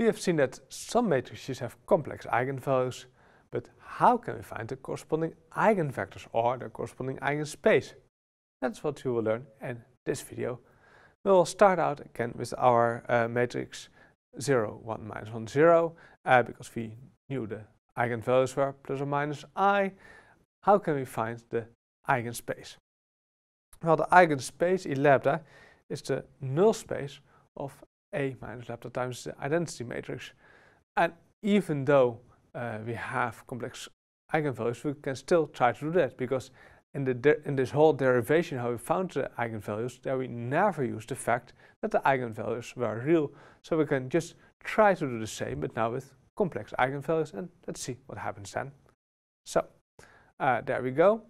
We have seen that some matrices have complex eigenvalues, but how can we find the corresponding eigenvectors or the corresponding eigenspace? That's what you will learn in this video. We will start out again with our uh, matrix 0, 1, minus 1, 0, uh, because we knew the eigenvalues were plus or minus i. How can we find the eigenspace? Well, the eigenspace E lambda is the null space of a minus lambda times the identity matrix. And even though uh, we have complex eigenvalues, we can still try to do that because in, the in this whole derivation, how we found the eigenvalues, that we never used the fact that the eigenvalues were real. So we can just try to do the same, but now with complex eigenvalues, and let's see what happens then. So uh, there we go.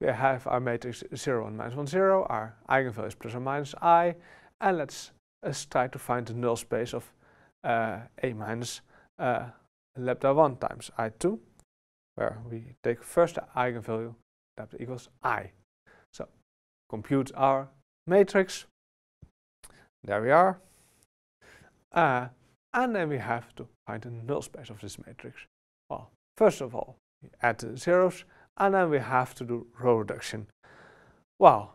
We have our matrix 0 and minus 1, 0, our eigenvalues plus or minus i, and let's let's try to find the null space of uh, a minus uh, lambda 1 times i2, where we take first the eigenvalue lambda equals i. So compute our matrix. There we are. Uh, and then we have to find the null space of this matrix. Well, first of all, we add the zeros, and then we have to do row reduction. Wow,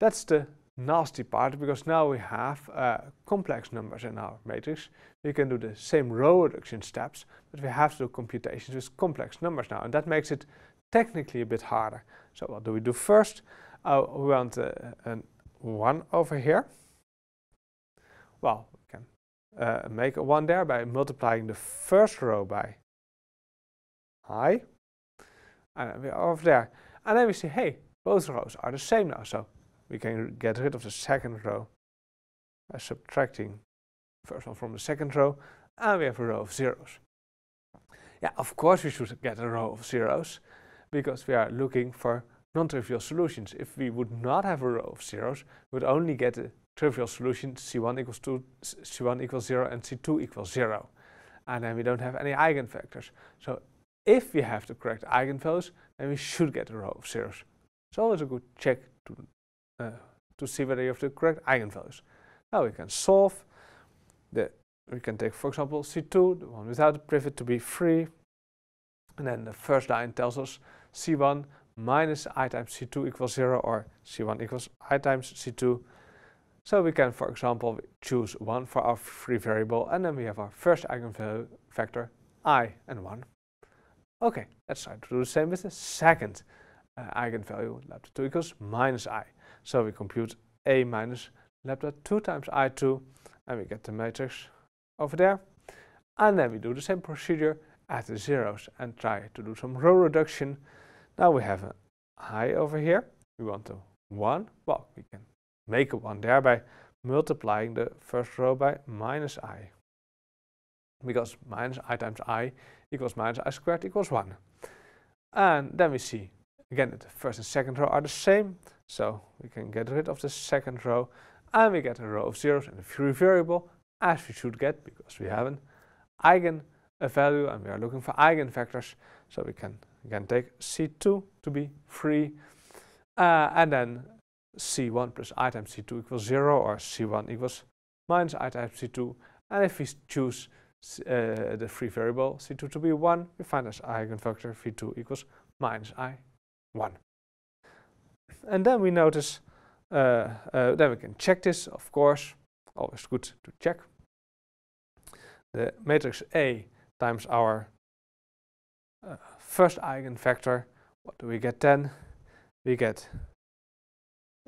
that's the nasty part because now we have uh, complex numbers in our matrix. We can do the same row reduction steps, but we have to do computations with complex numbers now, and that makes it technically a bit harder. So what do we do first? Uh, we want uh, a 1 over here. Well, we can uh, make a 1 there by multiplying the first row by i, and we're over there. And then we see, hey, both rows are the same now, so we can get rid of the second row by subtracting first one from the second row, and we have a row of zeros. Yeah, of course we should get a row of zeros, because we are looking for non-trivial solutions. If we would not have a row of zeros, we would only get a trivial solution C1 equals 2, C1 equals 0, and C2 equals 0. And then we don't have any eigenvectors. So if we have the correct eigenvalues, then we should get a row of zeros. It's always a good check to uh, to see whether you have the correct eigenvalues. Now we can solve. The, we can take, for example, C2, the one without the pivot, to be free. And then the first line tells us C1 minus i times C2 equals 0 or C1 equals i times C2. So we can, for example, choose 1 for our free variable and then we have our first eigenvalue vector i and 1. Okay, let's try to do the same with the second uh, eigenvalue lambda 2 equals minus i. So we compute a minus lambda 2 times i2 and we get the matrix over there. And then we do the same procedure at the zeros and try to do some row reduction. Now we have an i over here. We want a 1. Well, we can make a 1 there by multiplying the first row by minus i. Because minus i times i equals minus i squared equals 1. And then we see Again, the first and second row are the same, so we can get rid of the second row and we get a row of zeros and a free variable as we should get because we have an eigen value and we are looking for eigenvectors. So we can again take C2 to be free uh, and then C1 plus i times C2 equals 0 or C1 equals minus i times C2 and if we choose uh, the free variable C2 to be 1, we find as eigenvector V2 equals minus i 1. And then we notice, uh, uh, then we can check this, of course, always good to check. The matrix A times our uh, first eigenvector, what do we get then? We get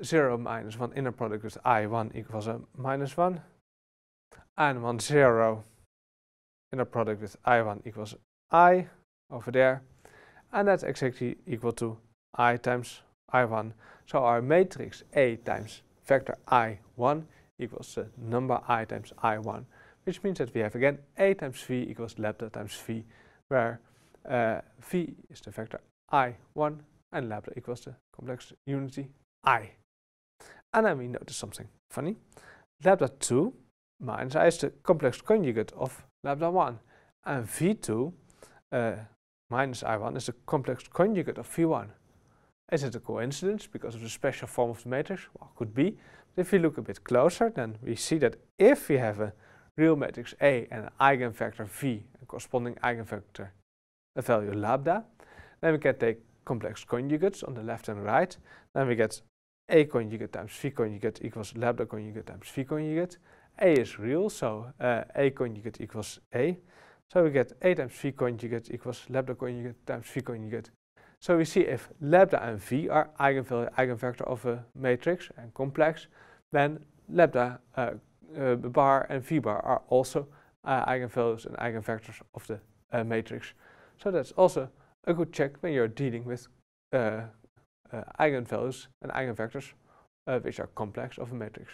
0 minus 1 inner product with i1 equals a minus 1 and 1 0 inner product with i1 equals i over there and that's exactly equal to i times i1. So our matrix A times vector i1 equals the number i times i1, which means that we have again A times v equals lambda times v, where uh, v is the vector i1 and lambda equals the complex unity i. And then we notice something funny. Lambda 2 minus i is the complex conjugate of lambda 1, and v2 uh, minus i1 is the complex conjugate of v1. Is it a coincidence because of the special form of the matrix? Well, could be. But if you look a bit closer, then we see that if we have a real matrix A and an eigenvector V, a corresponding eigenvector, a value lambda, then we can take complex conjugates on the left and right. Then we get A conjugate times V conjugate equals lambda conjugate times V conjugate. A is real, so uh, A conjugate equals A. So we get A times V conjugate equals lambda conjugate times V conjugate so we see if lambda and v are eigenvalue, eigenvector of a matrix and complex, then lambda uh, uh, bar and v bar are also uh, eigenvalues and eigenvectors of the matrix. So that's also a good check when you're dealing with eigenvalues and eigenvectors which are complex of a matrix.